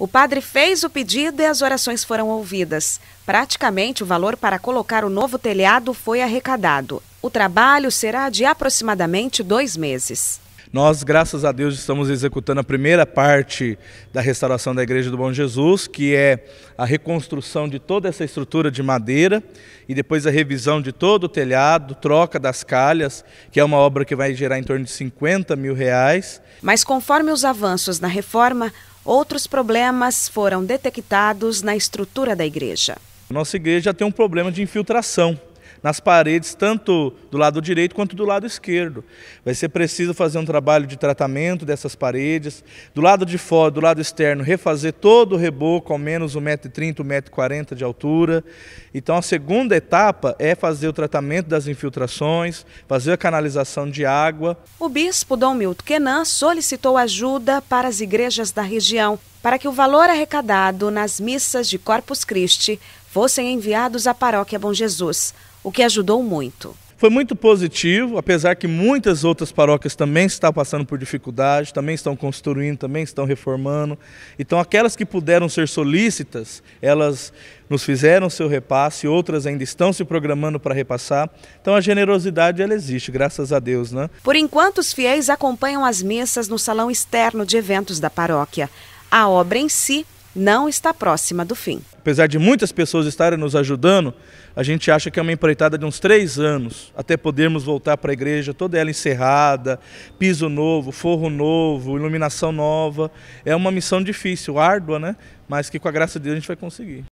O padre fez o pedido e as orações foram ouvidas. Praticamente o valor para colocar o novo telhado foi arrecadado. O trabalho será de aproximadamente dois meses. Nós, graças a Deus, estamos executando a primeira parte da restauração da Igreja do Bom Jesus, que é a reconstrução de toda essa estrutura de madeira e depois a revisão de todo o telhado, troca das calhas, que é uma obra que vai gerar em torno de 50 mil reais. Mas conforme os avanços na reforma, Outros problemas foram detectados na estrutura da igreja. Nossa igreja tem um problema de infiltração nas paredes, tanto do lado direito quanto do lado esquerdo. Vai ser preciso fazer um trabalho de tratamento dessas paredes. Do lado de fora, do lado externo, refazer todo o reboco, ao menos 1,30m, 1,40m de altura. Então a segunda etapa é fazer o tratamento das infiltrações, fazer a canalização de água. O bispo Dom Milton Kenan solicitou ajuda para as igrejas da região para que o valor arrecadado nas missas de Corpus Christi fossem enviados à paróquia Bom Jesus, o que ajudou muito. Foi muito positivo, apesar que muitas outras paróquias também estão passando por dificuldade, também estão construindo, também estão reformando. Então, aquelas que puderam ser solícitas, elas nos fizeram seu repasse, outras ainda estão se programando para repassar. Então, a generosidade ela existe, graças a Deus, né? Por enquanto, os fiéis acompanham as missas no salão externo de eventos da paróquia. A obra em si não está próxima do fim. Apesar de muitas pessoas estarem nos ajudando, a gente acha que é uma empreitada de uns três anos, até podermos voltar para a igreja, toda ela encerrada, piso novo, forro novo, iluminação nova. É uma missão difícil, árdua, né? Mas que com a graça de Deus a gente vai conseguir.